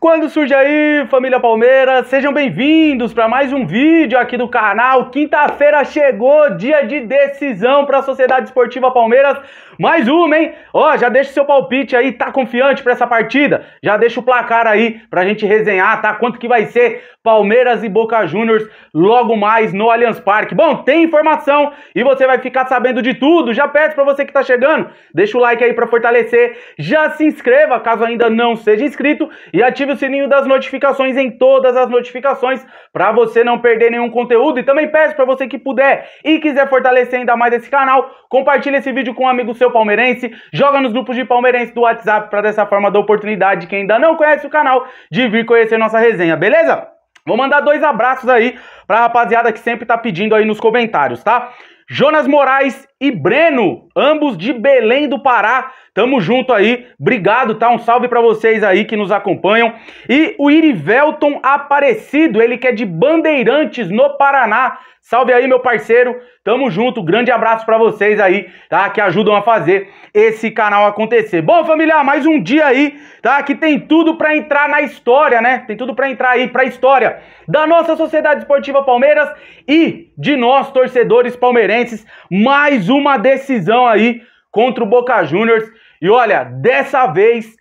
Quando surge aí, família Palmeiras, sejam bem-vindos para mais um vídeo aqui do canal. Quinta-feira chegou, dia de decisão para a Sociedade Esportiva Palmeiras. Mais uma, hein? Ó, já deixa o seu palpite aí, tá confiante para essa partida? Já deixa o placar aí pra gente resenhar, tá? Quanto que vai ser Palmeiras e Boca Juniors logo mais no Allianz Parque. Bom, tem informação e você vai ficar sabendo de tudo. Já peço para você que tá chegando, deixa o like aí para fortalecer. Já se inscreva caso ainda não seja inscrito e ative ative o sininho das notificações em todas as notificações para você não perder nenhum conteúdo. E também peço para você que puder e quiser fortalecer ainda mais esse canal, compartilhe esse vídeo com um amigo seu palmeirense, joga nos grupos de palmeirense do WhatsApp para dessa forma dar oportunidade quem ainda não conhece o canal de vir conhecer nossa resenha, beleza? Vou mandar dois abraços aí pra rapaziada que sempre tá pedindo aí nos comentários, tá? Jonas Moraes e Breno, ambos de Belém do Pará. Tamo junto aí. Obrigado, tá? Um salve para vocês aí que nos acompanham. E o Irivelton Aparecido, ele que é de Bandeirantes, no Paraná. Salve aí, meu parceiro. Tamo junto. Grande abraço para vocês aí, tá? Que ajudam a fazer esse canal acontecer. Bom, família, mais um dia aí, tá? Que tem tudo para entrar na história, né? Tem tudo para entrar aí pra história da nossa Sociedade Esportiva Palmeiras e de nós torcedores palmeirenses. Mais uma decisão aí contra o Boca Juniors. E olha, dessa vez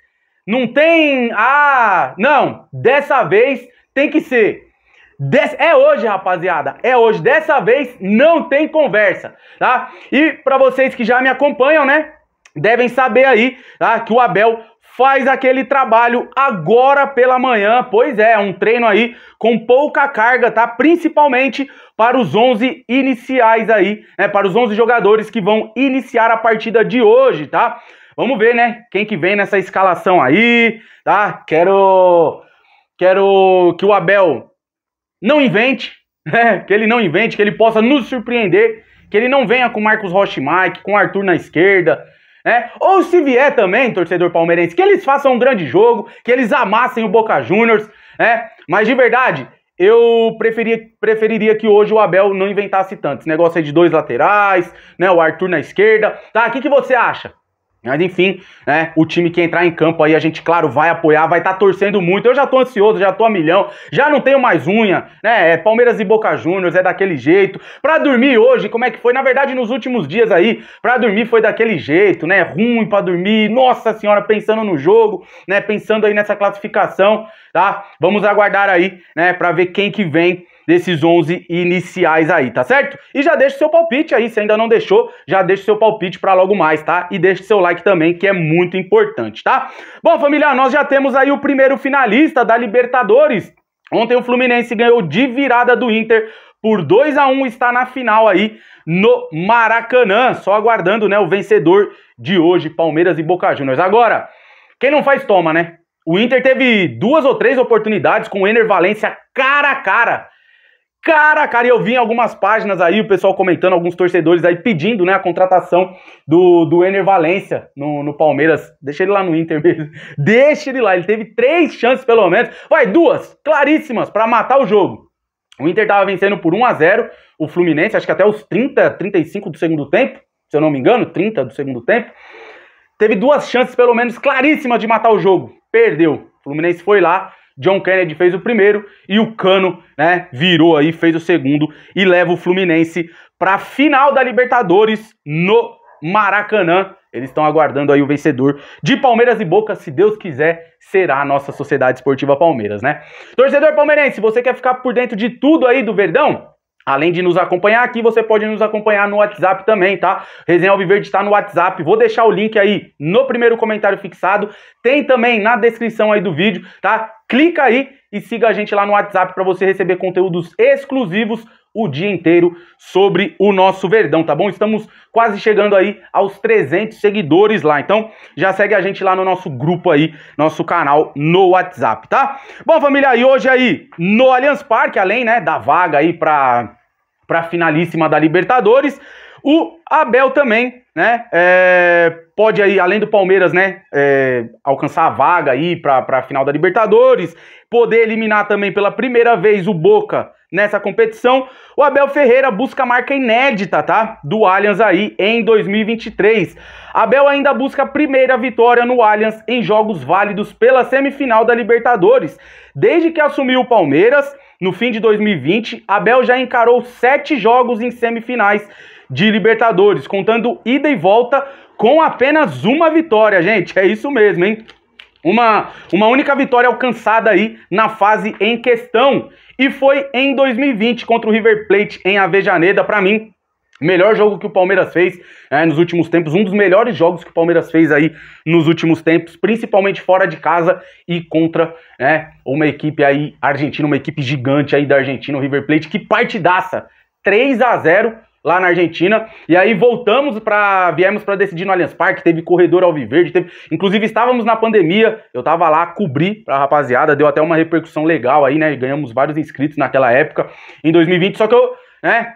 não tem. Ah, não. Dessa vez tem que ser. Des... É hoje, rapaziada. É hoje. Dessa vez não tem conversa, tá? E para vocês que já me acompanham, né? Devem saber aí tá? que o Abel faz aquele trabalho agora pela manhã. Pois é, um treino aí com pouca carga, tá? Principalmente para os 11 iniciais aí, né? Para os 11 jogadores que vão iniciar a partida de hoje, tá? Vamos ver, né? Quem que vem nessa escalação aí, tá? Quero quero que o Abel não invente, né? que ele não invente, que ele possa nos surpreender, que ele não venha com Marcos Rocha e Mike, com Arthur na esquerda, né? Ou se vier também, torcedor palmeirense, que eles façam um grande jogo, que eles amassem o Boca Juniors, né? Mas de verdade, eu preferia, preferiria que hoje o Abel não inventasse tanto. Esse negócio aí de dois laterais, né? O Arthur na esquerda. Tá, o que, que você acha? Mas enfim, né, o time que entrar em campo aí, a gente, claro, vai apoiar, vai estar tá torcendo muito. Eu já tô ansioso, já tô a milhão, já não tenho mais unha, né? É Palmeiras e Boca Juniors, é daquele jeito. Pra dormir hoje, como é que foi? Na verdade, nos últimos dias aí, pra dormir foi daquele jeito, né? Ruim pra dormir, nossa senhora, pensando no jogo, né? Pensando aí nessa classificação, tá? Vamos aguardar aí, né, pra ver quem que vem desses 11 iniciais aí, tá certo? E já deixa o seu palpite aí, se ainda não deixou, já deixa o seu palpite para logo mais, tá? E deixa o seu like também, que é muito importante, tá? Bom, família, nós já temos aí o primeiro finalista da Libertadores. Ontem o Fluminense ganhou de virada do Inter por 2 a 1 está na final aí no Maracanã, só aguardando, né, o vencedor de hoje, Palmeiras e Boca Juniors. Agora, quem não faz toma, né? O Inter teve duas ou três oportunidades com o Ener Valência cara a cara Cara, cara, eu vi em algumas páginas aí o pessoal comentando, alguns torcedores aí pedindo né, a contratação do, do Ener Valência no, no Palmeiras. Deixa ele lá no Inter mesmo. Deixa ele lá. Ele teve três chances, pelo menos. Vai, duas claríssimas para matar o jogo. O Inter estava vencendo por 1 a 0 o Fluminense, acho que até os 30, 35 do segundo tempo, se eu não me engano, 30 do segundo tempo. Teve duas chances, pelo menos, claríssimas de matar o jogo. Perdeu. O Fluminense foi lá, John Kennedy fez o primeiro e o Cano, né, virou aí, fez o segundo e leva o Fluminense para a final da Libertadores no Maracanã. Eles estão aguardando aí o vencedor de Palmeiras e Boca, se Deus quiser, será a nossa Sociedade Esportiva Palmeiras, né? Torcedor palmeirense, você quer ficar por dentro de tudo aí do Verdão? Além de nos acompanhar aqui, você pode nos acompanhar no WhatsApp também, tá? Resenha Alviverde está no WhatsApp. Vou deixar o link aí no primeiro comentário fixado. Tem também na descrição aí do vídeo, tá? clica aí e siga a gente lá no WhatsApp para você receber conteúdos exclusivos o dia inteiro sobre o nosso Verdão, tá bom? Estamos quase chegando aí aos 300 seguidores lá. Então, já segue a gente lá no nosso grupo aí, nosso canal no WhatsApp, tá? Bom, família, e hoje aí no Allianz Parque, além, né, da vaga aí para para finalíssima da Libertadores, o Abel também, né, é, pode aí, além do Palmeiras, né, é, alcançar a vaga aí para a final da Libertadores, poder eliminar também pela primeira vez o Boca nessa competição, o Abel Ferreira busca a marca inédita, tá? Do Allianz aí em 2023. Abel ainda busca a primeira vitória no Allianz em jogos válidos pela semifinal da Libertadores. Desde que assumiu o Palmeiras, no fim de 2020, Abel já encarou sete jogos em semifinais de Libertadores, contando ida e volta com apenas uma vitória, gente. É isso mesmo, hein? Uma, uma única vitória alcançada aí na fase em questão. E foi em 2020 contra o River Plate em Avejaneda. Para mim, melhor jogo que o Palmeiras fez é, nos últimos tempos. Um dos melhores jogos que o Palmeiras fez aí nos últimos tempos, principalmente fora de casa e contra né, uma equipe aí argentina, uma equipe gigante aí da Argentina, o River Plate. Que partidaça! 3 a 0 lá na Argentina. E aí voltamos para viemos para decidir no Allianz Parque, teve corredor alviverde, teve, inclusive estávamos na pandemia, eu tava lá cobri pra rapaziada, deu até uma repercussão legal aí, né? Ganhamos vários inscritos naquela época em 2020, só que eu, né,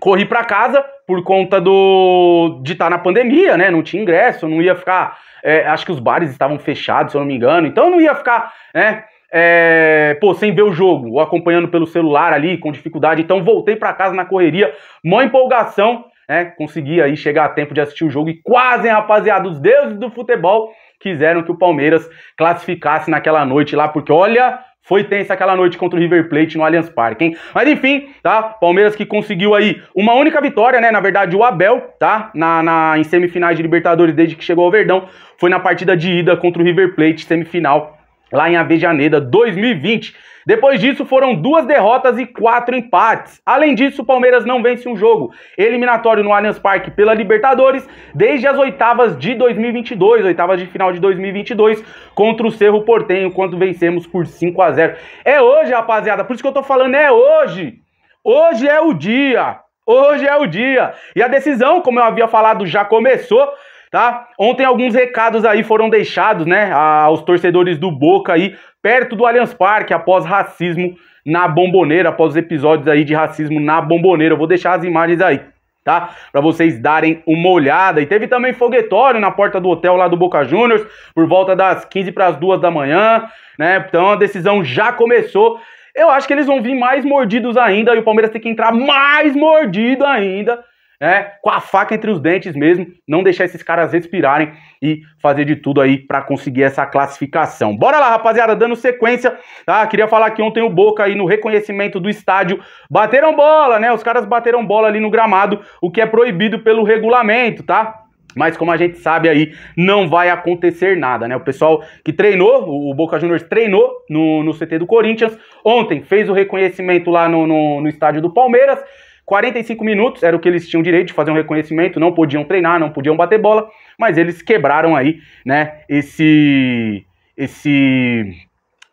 corri para casa por conta do de estar tá na pandemia, né? Não tinha ingresso, não ia ficar, é, acho que os bares estavam fechados, se eu não me engano. Então eu não ia ficar, né, é, pô, sem ver o jogo, ou acompanhando pelo celular ali, com dificuldade. Então voltei para casa na correria, mó empolgação, né? Consegui aí chegar a tempo de assistir o jogo e quase, rapaziada, os deuses do futebol quiseram que o Palmeiras classificasse naquela noite lá, porque olha, foi tensa aquela noite contra o River Plate no Allianz Parque, hein? Mas enfim, tá? Palmeiras que conseguiu aí uma única vitória, né? Na verdade, o Abel, tá? Na, na, em semifinais de Libertadores desde que chegou ao Verdão. Foi na partida de ida contra o River Plate, semifinal lá em Avejaneda 2020. Depois disso, foram duas derrotas e quatro empates. Além disso, o Palmeiras não vence um jogo eliminatório no Allianz Parque pela Libertadores desde as oitavas de 2022, oitavas de final de 2022, contra o Cerro Portenho, quando vencemos por 5 a 0 É hoje, rapaziada, por isso que eu tô falando, é hoje! Hoje é o dia! Hoje é o dia! E a decisão, como eu havia falado, já começou tá? Ontem alguns recados aí foram deixados, né, aos torcedores do Boca aí, perto do Allianz Parque, após racismo na Bomboneira, após os episódios aí de racismo na Bomboneira. Eu vou deixar as imagens aí, tá? Para vocês darem uma olhada. E teve também foguetório na porta do hotel lá do Boca Juniors, por volta das 15 para as 2 da manhã, né? Então a decisão já começou. Eu acho que eles vão vir mais mordidos ainda e o Palmeiras tem que entrar mais mordido ainda né? Com a faca entre os dentes mesmo, não deixar esses caras respirarem e fazer de tudo aí para conseguir essa classificação. Bora lá, rapaziada, dando sequência, tá? Queria falar que ontem o Boca aí no reconhecimento do estádio bateram bola, né? Os caras bateram bola ali no gramado, o que é proibido pelo regulamento, tá? Mas como a gente sabe aí, não vai acontecer nada, né? O pessoal que treinou, o Boca Juniors treinou no, no CT do Corinthians, ontem fez o reconhecimento lá no, no, no estádio do Palmeiras, 45 minutos era o que eles tinham direito de fazer um reconhecimento, não podiam treinar, não podiam bater bola, mas eles quebraram aí, né, esse esse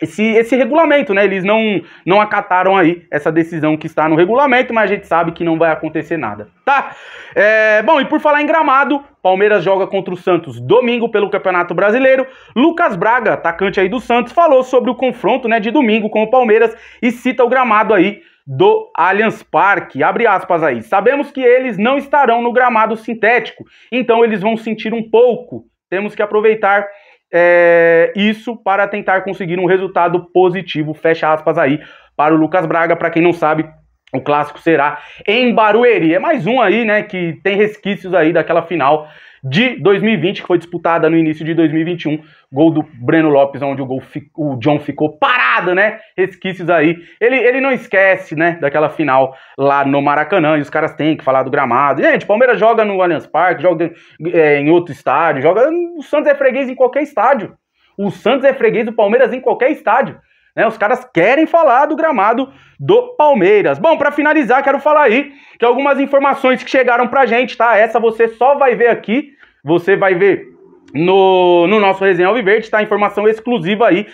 esse, esse regulamento, né? Eles não, não acataram aí essa decisão que está no regulamento, mas a gente sabe que não vai acontecer nada, tá? É, bom, e por falar em gramado, Palmeiras joga contra o Santos domingo pelo Campeonato Brasileiro. Lucas Braga, atacante aí do Santos, falou sobre o confronto né, de domingo com o Palmeiras e cita o gramado aí do Allianz Parque. Abre aspas aí. Sabemos que eles não estarão no gramado sintético, então eles vão sentir um pouco. Temos que aproveitar é, isso para tentar conseguir um resultado positivo. Fecha aspas aí para o Lucas Braga. Para quem não sabe, o clássico será em Barueri. É mais um aí, né, que tem resquícios aí daquela final de 2020, que foi disputada no início de 2021. Gol do Breno Lopes, onde o, gol o John ficou parado, né? Resquícios aí. Ele, ele não esquece, né, daquela final lá no Maracanã. E os caras têm que falar do gramado. Gente, Palmeiras joga no Allianz Parque, joga é, em outro estádio, joga. O Santos é freguês em qualquer estádio. O Santos é freguês do Palmeiras em qualquer estádio. Né? Os caras querem falar do gramado do Palmeiras. Bom, para finalizar, quero falar aí que algumas informações que chegaram pra gente, tá? Essa você só vai ver aqui, você vai ver no, no nosso Resenha Alviverde, tá? Informação exclusiva aí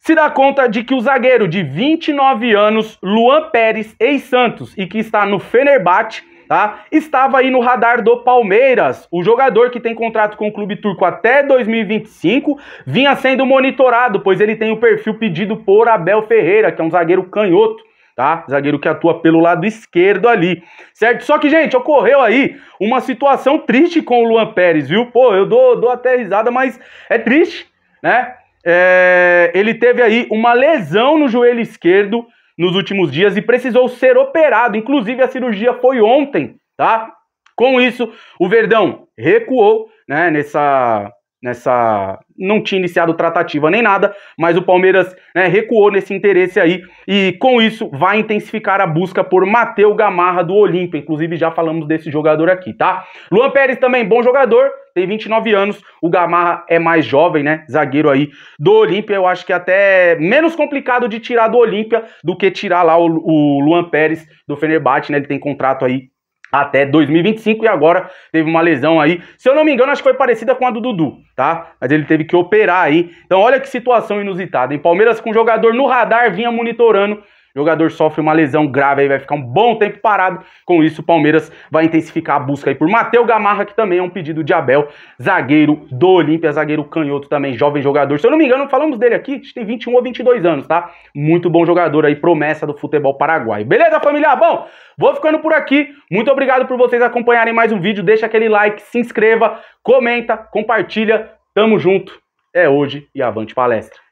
se dá conta de que o zagueiro de 29 anos, Luan Pérez, ex-Santos, e que está no Fenerbahçe, tá? Estava aí no radar do Palmeiras. O jogador que tem contrato com o clube turco até 2025 vinha sendo monitorado, pois ele tem o perfil pedido por Abel Ferreira, que é um zagueiro canhoto tá? Zagueiro que atua pelo lado esquerdo ali, certo? Só que, gente, ocorreu aí uma situação triste com o Luan Pérez, viu? Pô, eu dou, dou até risada, mas é triste, né? É... ele teve aí uma lesão no joelho esquerdo nos últimos dias e precisou ser operado. Inclusive, a cirurgia foi ontem, tá? Com isso, o Verdão recuou né, nessa, nessa, não tinha iniciado tratativa nem nada, mas o Palmeiras né, recuou nesse interesse aí e com isso vai intensificar a busca por Matheus Gamarra do Olímpia. Inclusive já falamos desse jogador aqui, tá? Luan Pérez também, bom jogador, tem 29 anos, o Gamarra é mais jovem, né? Zagueiro aí do Olímpia, eu acho que até menos complicado de tirar do Olímpia do que tirar lá o, o Luan Pérez do Fenerbahçe, né? Ele tem contrato aí até 2025 e agora teve uma lesão aí. Se eu não me engano, acho que foi parecida com a do Dudu, tá? Mas ele teve que operar aí. Então olha que situação inusitada, em Palmeiras com o jogador no radar vinha monitorando o jogador sofre uma lesão grave aí, vai ficar um bom tempo parado. Com isso, o Palmeiras vai intensificar a busca aí por Matheus Gamarra, que também é um pedido de Abel, zagueiro do Olímpia, zagueiro canhoto também, jovem jogador. Se eu não me engano, falamos dele aqui, tem 21 ou 22 anos, tá? Muito bom jogador aí, promessa do futebol paraguaio. Beleza, família? Bom, vou ficando por aqui. Muito obrigado por vocês acompanharem mais um vídeo. Deixa aquele like, se inscreva, comenta, compartilha. Tamo junto. É hoje e avante palestra.